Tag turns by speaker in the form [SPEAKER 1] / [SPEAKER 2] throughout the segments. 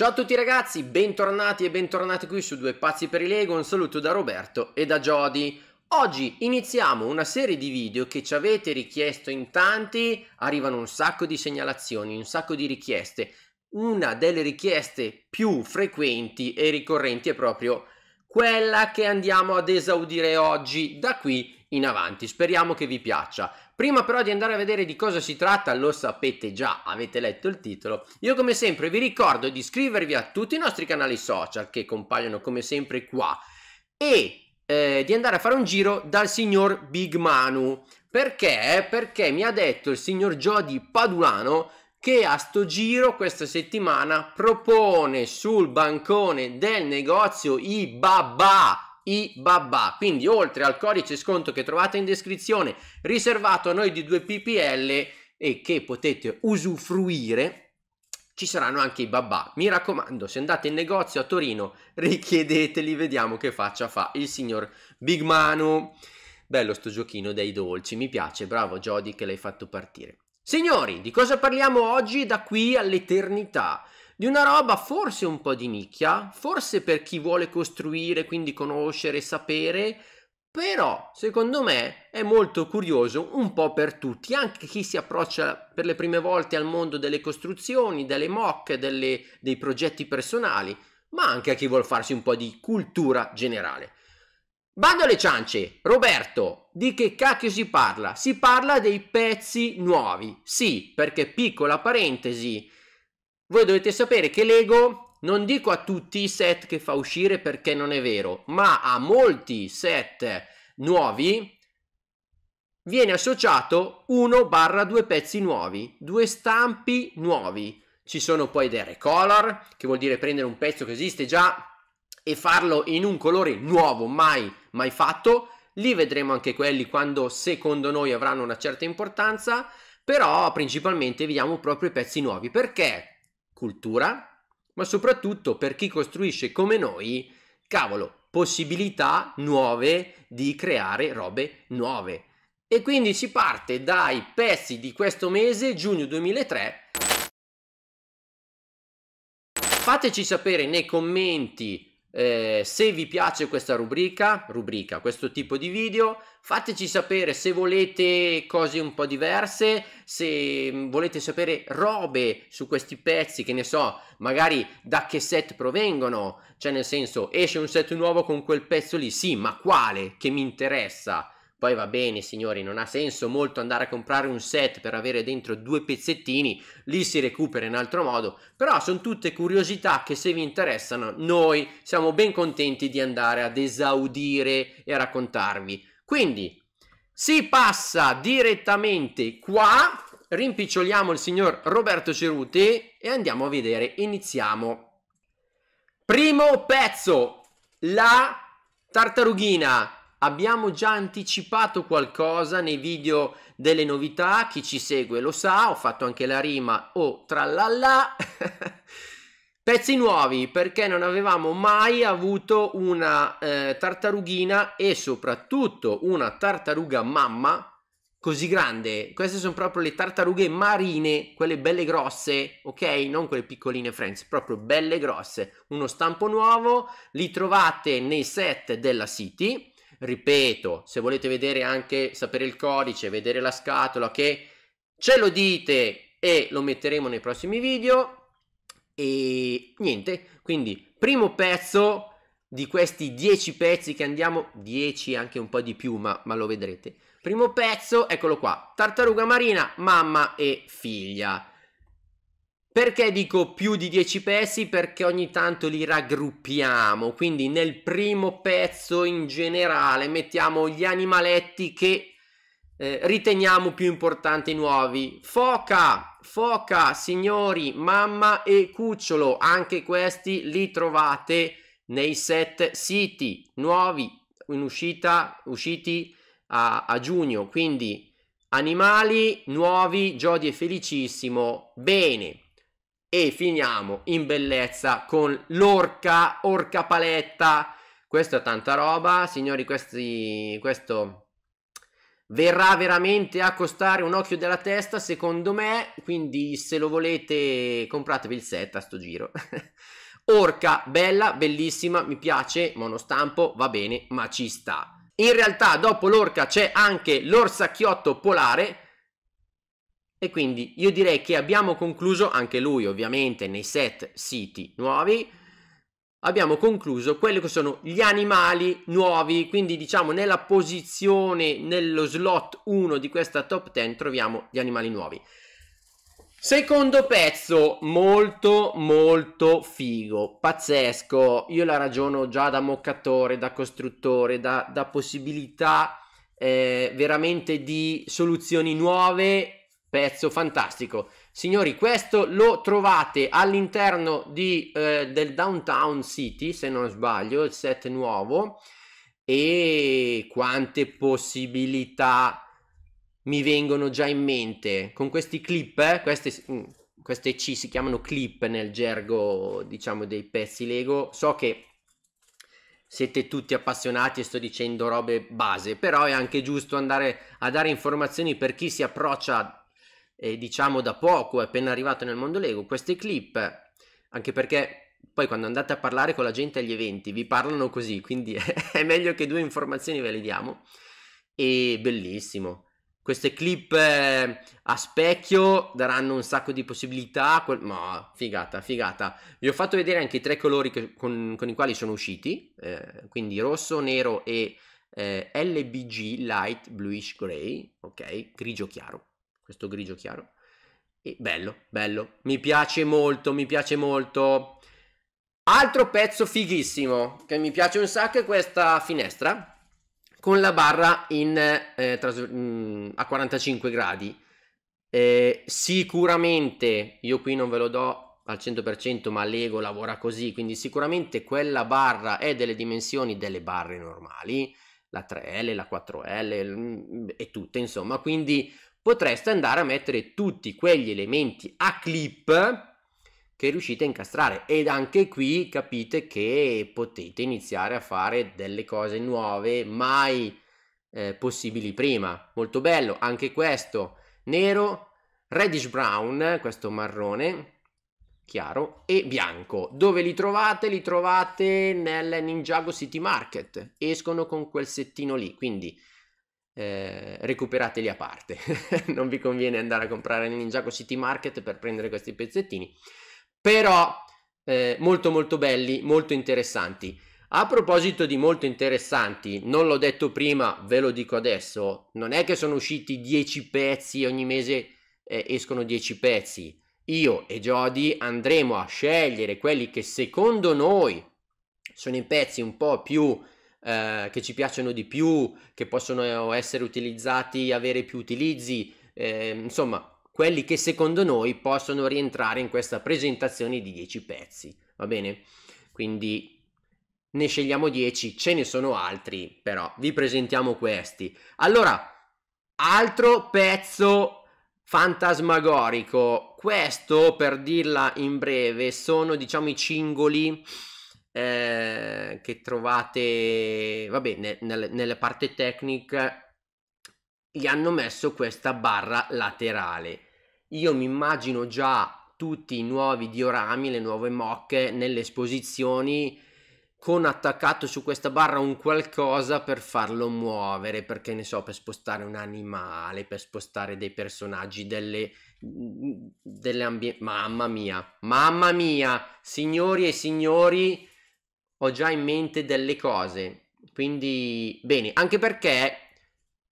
[SPEAKER 1] Ciao a tutti ragazzi, bentornati e bentornati qui su Due Pazzi per i Lego, un saluto da Roberto e da Jody. Oggi iniziamo una serie di video che ci avete richiesto in tanti, arrivano un sacco di segnalazioni, un sacco di richieste. Una delle richieste più frequenti e ricorrenti è proprio quella che andiamo ad esaudire oggi da qui in avanti. Speriamo che vi piaccia. Prima però di andare a vedere di cosa si tratta, lo sapete già, avete letto il titolo, io come sempre vi ricordo di iscrivervi a tutti i nostri canali social che compaiono come sempre qua e eh, di andare a fare un giro dal signor Big Manu. Perché? Perché mi ha detto il signor Jody Padulano che a sto giro questa settimana propone sul bancone del negozio i babà i babà Quindi oltre al codice sconto che trovate in descrizione riservato a noi di 2PPL e che potete usufruire ci saranno anche i babà. Mi raccomando, se andate in negozio a Torino, richiedeteli, vediamo che faccia fa il signor Big manu Bello sto giochino dei dolci, mi piace, bravo Jody che l'hai fatto partire. Signori, di cosa parliamo oggi da qui all'eternità? di una roba forse un po' di nicchia, forse per chi vuole costruire, quindi conoscere, sapere, però secondo me è molto curioso un po' per tutti, anche chi si approccia per le prime volte al mondo delle costruzioni, delle mock, delle, dei progetti personali, ma anche a chi vuole farsi un po' di cultura generale. Bando alle ciance, Roberto, di che cacchio si parla? Si parla dei pezzi nuovi, sì, perché piccola parentesi, voi dovete sapere che Lego non dico a tutti i set che fa uscire perché non è vero, ma a molti set nuovi viene associato 1-2 pezzi nuovi, due stampi nuovi. Ci sono poi dei recolor, che vuol dire prendere un pezzo che esiste già e farlo in un colore nuovo, mai, mai fatto. Li vedremo anche quelli quando secondo noi avranno una certa importanza, però principalmente vediamo proprio i pezzi nuovi. Perché? cultura, ma soprattutto per chi costruisce come noi, cavolo, possibilità nuove di creare robe nuove. E quindi si parte dai pezzi di questo mese, giugno 2003. Fateci sapere nei commenti eh, se vi piace questa rubrica, rubrica, questo tipo di video, fateci sapere se volete cose un po' diverse, se mm, volete sapere robe su questi pezzi, che ne so, magari da che set provengono, cioè nel senso esce un set nuovo con quel pezzo lì, sì, ma quale che mi interessa? Poi va bene, signori, non ha senso molto andare a comprare un set per avere dentro due pezzettini, lì si recupera in altro modo, però sono tutte curiosità che se vi interessano noi siamo ben contenti di andare ad esaudire e a raccontarvi. Quindi si passa direttamente qua, rimpiccioliamo il signor Roberto Ceruti e andiamo a vedere, iniziamo. Primo pezzo, la tartarughina Abbiamo già anticipato qualcosa nei video delle novità, chi ci segue lo sa, ho fatto anche la rima o oh, tralala. Pezzi nuovi perché non avevamo mai avuto una eh, tartarughina e soprattutto una tartaruga mamma così grande. Queste sono proprio le tartarughe marine, quelle belle grosse, ok? Non quelle piccoline friends, proprio belle grosse. Uno stampo nuovo, li trovate nei set della City ripeto, se volete vedere anche, sapere il codice, vedere la scatola che ce lo dite e lo metteremo nei prossimi video e niente, quindi primo pezzo di questi 10 pezzi che andiamo, 10 anche un po' di più ma, ma lo vedrete. Primo pezzo, eccolo qua, tartaruga marina, mamma e figlia. Perché dico più di 10 pezzi? Perché ogni tanto li raggruppiamo, quindi nel primo pezzo in generale mettiamo gli animaletti che eh, riteniamo più importanti nuovi. Foca, foca, signori, mamma e cucciolo, anche questi li trovate nei set siti nuovi in uscita, usciti a, a giugno, quindi animali nuovi, Jody è felicissimo, bene e finiamo in bellezza con l'orca, orca paletta. Questo è tanta roba, signori, questi, questo verrà veramente a costare un occhio della testa secondo me, quindi se lo volete compratevi il set a sto giro. Orca, bella, bellissima, mi piace, monostampo, va bene, ma ci sta. In realtà dopo l'orca c'è anche l'orsacchiotto polare, e quindi io direi che abbiamo concluso, anche lui ovviamente nei set siti nuovi, abbiamo concluso quelli che sono gli animali nuovi, quindi diciamo nella posizione, nello slot 1 di questa top 10 troviamo gli animali nuovi. Secondo pezzo molto molto figo, pazzesco, io la ragiono già da moccatore, da costruttore, da, da possibilità eh, veramente di soluzioni nuove Pezzo fantastico. Signori, questo lo trovate all'interno di, eh, del Downtown City, se non sbaglio, il set nuovo. E quante possibilità mi vengono già in mente con questi clip, eh, queste, mm, queste C si chiamano clip nel gergo, diciamo, dei pezzi Lego. So che siete tutti appassionati e sto dicendo robe base, però è anche giusto andare a dare informazioni per chi si approccia eh, diciamo da poco, è appena arrivato nel mondo Lego, queste clip, anche perché poi quando andate a parlare con la gente agli eventi vi parlano così, quindi è meglio che due informazioni ve le diamo. E bellissimo. Queste clip eh, a specchio daranno un sacco di possibilità, quel... ma figata, figata. Vi ho fatto vedere anche i tre colori che, con, con, i quali sono usciti, eh, quindi rosso, nero e eh, LBG Light Bluish Gray, ok, grigio chiaro questo grigio chiaro. E bello, bello, mi piace molto, mi piace molto. Altro pezzo fighissimo che mi piace un sacco è questa finestra con la barra in, eh, mh, mm, a 45 gradi. Eh, sicuramente, io qui non ve lo do al 100%, ma l'ego lavora così, quindi sicuramente quella barra è delle dimensioni delle barre normali, la 3L, la 4L mm, e tutte, insomma, quindi potreste andare a mettere tutti quegli elementi a clip che riuscite a incastrare ed anche qui capite che potete iniziare a fare delle cose nuove mai eh, possibili prima molto bello anche questo nero reddish brown questo marrone chiaro e bianco. Dove li trovate? Li trovate nel Ninjago City Market. Escono con quel settino lì, quindi eh, recuperateli a parte. non vi conviene andare a comprare nel Ninjago City Market per prendere questi pezzettini. Però eh, molto molto belli, molto interessanti. A proposito di molto interessanti, non l'ho detto prima, ve lo dico adesso, non è che sono usciti 10 pezzi ogni mese eh, escono 10 pezzi. Io e Jody andremo a scegliere quelli che secondo noi sono i pezzi un po' più eh, che ci piacciono di più, che possono eh, essere utilizzati, avere più utilizzi, eh, insomma, quelli che secondo noi possono rientrare in questa presentazione di 10 pezzi, va bene? Quindi ne scegliamo 10, ce ne sono altri, però vi presentiamo questi. Allora, altro pezzo fantasmagorico. Questo, per dirla in breve, sono diciamo i cingoli eh, che trovate, vabbè, ne, nelle, nelle parti tecniche gli hanno messo questa barra laterale. Io mi immagino già tutti i nuovi diorami, le nuove mocche nelle esposizioni con attaccato su questa barra un qualcosa per farlo muovere, perché ne so, per spostare un animale, per spostare dei personaggi, delle, delle ambienti. Mamma mia, mamma mia, signori e signori, ho già in mente delle cose. Quindi, bene, anche perché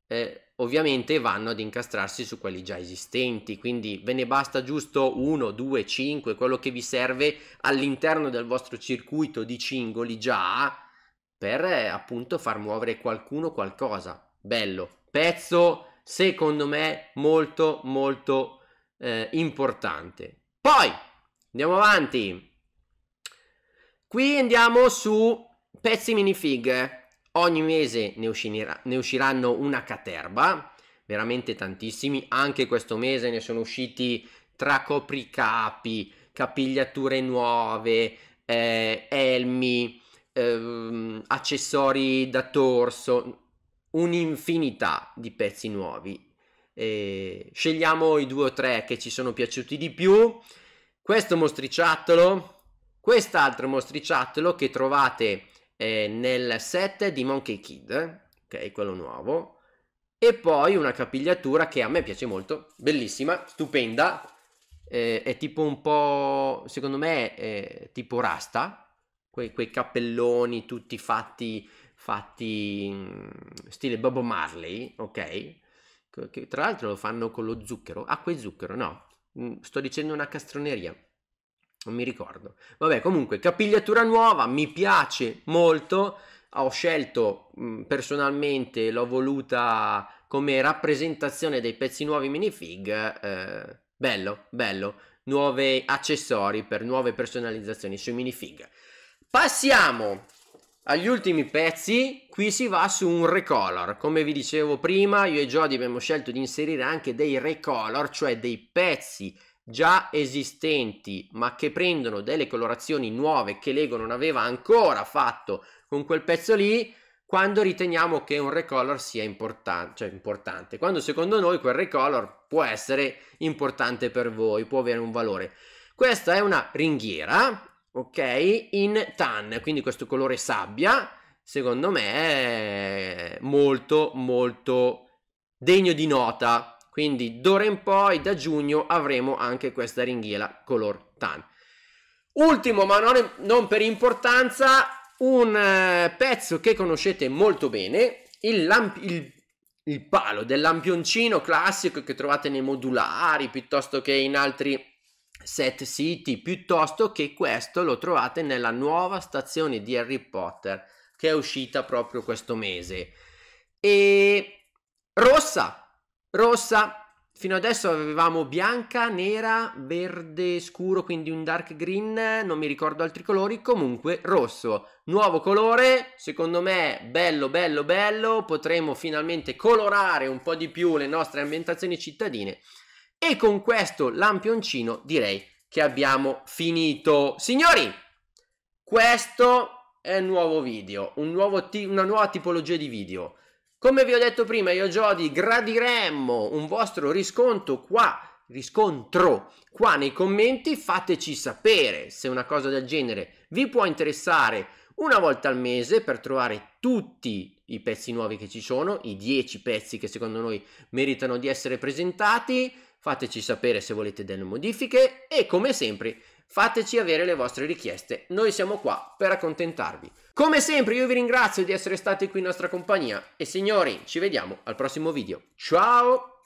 [SPEAKER 1] eh, ovviamente vanno ad incastrarsi su quelli già esistenti, quindi ve ne basta giusto uno, due, cinque, quello che vi serve all'interno del vostro circuito di cingoli già per eh, appunto far muovere qualcuno qualcosa. Bello, pezzo secondo me molto molto eh, importante. Poi andiamo avanti. Qui andiamo su pezzi minifig. Ogni mese ne, uscirà, ne usciranno una caterba, veramente tantissimi. Anche questo mese ne sono usciti tra copricapi, capigliature nuove, eh, elmi, ehm, accessori da torso, un'infinità di pezzi nuovi. Eh, scegliamo i due o tre che ci sono piaciuti di più. Questo mostriciattolo Quest'altro mostriciattolo che trovate eh, nel set di Monkey Kid, ok, quello nuovo, e poi una capigliatura che a me piace molto, bellissima, stupenda, eh, è tipo un po', secondo me, eh, tipo rasta, quei, quei cappelloni tutti fatti, fatti in stile Bobo Marley, ok? Che, tra l'altro lo fanno con lo zucchero, acqua e zucchero, no, mm, sto dicendo una castroneria non mi ricordo. Vabbè, comunque, capigliatura nuova, mi piace molto. Ho scelto mm, personalmente, l'ho voluta come rappresentazione dei pezzi nuovi minifig. Eh, bello, bello. Nuovi accessori per nuove personalizzazioni sui minifig. Passiamo agli ultimi pezzi, qui si va su un recolor. Come vi dicevo prima, io e Jody abbiamo scelto di inserire anche dei recolor, cioè dei pezzi già esistenti, ma che prendono delle colorazioni nuove che Lego non aveva ancora fatto con quel pezzo lì, quando riteniamo che un recolor sia importan- cioè importante, quando secondo noi quel recolor può essere importante per voi, può avere un valore. Questa è una ringhiera, ok, in tan, quindi questo colore sabbia, secondo me è molto molto degno di nota quindi d'ora in poi, da giugno, avremo anche questa ringhiera color tan. Ultimo, ma non, non per importanza, un eh, pezzo che conoscete molto bene, il, il, il palo del lampioncino classico che trovate nei modulari piuttosto che in altri set siti piuttosto che questo lo trovate nella nuova stazione di Harry Potter che è uscita proprio questo mese. E rossa, rossa. Fino adesso avevamo bianca, nera, verde scuro, quindi un dark green, non mi ricordo altri colori, comunque rosso. Nuovo colore, secondo me bello bello bello, potremo finalmente colorare un po' di più le nostre ambientazioni cittadine. E con questo lampioncino direi che abbiamo finito. Signori, questo è un nuovo video, un nuovo una nuova tipologia di video. Come vi ho detto prima, io Jody gradiremmo un vostro riscontro qua, riscontro qua nei commenti, fateci sapere se una cosa del genere vi può interessare una volta al mese per trovare tutti i pezzi nuovi che ci sono, i 10 pezzi che secondo noi meritano di essere presentati, fateci sapere se volete delle modifiche e come sempre Fateci avere le vostre richieste, noi siamo qua per accontentarvi. Come sempre io vi ringrazio di essere stati qui in nostra compagnia e signori, ci vediamo al prossimo video. Ciao!